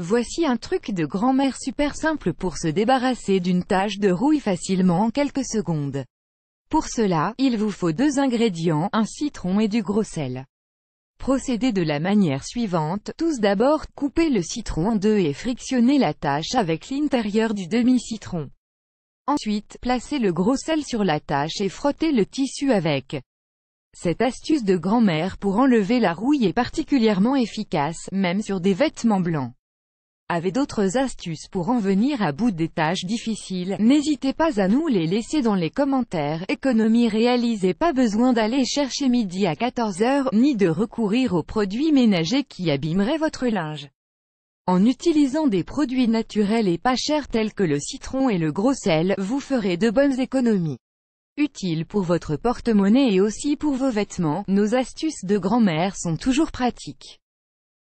Voici un truc de grand-mère super simple pour se débarrasser d'une tache de rouille facilement en quelques secondes. Pour cela, il vous faut deux ingrédients, un citron et du gros sel. Procédez de la manière suivante, tous d'abord, coupez le citron en deux et frictionnez la tache avec l'intérieur du demi-citron. Ensuite, placez le gros sel sur la tache et frottez le tissu avec. Cette astuce de grand-mère pour enlever la rouille est particulièrement efficace, même sur des vêtements blancs avez d'autres astuces pour en venir à bout des tâches difficiles, n'hésitez pas à nous les laisser dans les commentaires. Économie réalisée pas besoin d'aller chercher midi à 14h, ni de recourir aux produits ménagers qui abîmeraient votre linge. En utilisant des produits naturels et pas chers tels que le citron et le gros sel, vous ferez de bonnes économies. Utiles pour votre porte-monnaie et aussi pour vos vêtements, nos astuces de grand-mère sont toujours pratiques.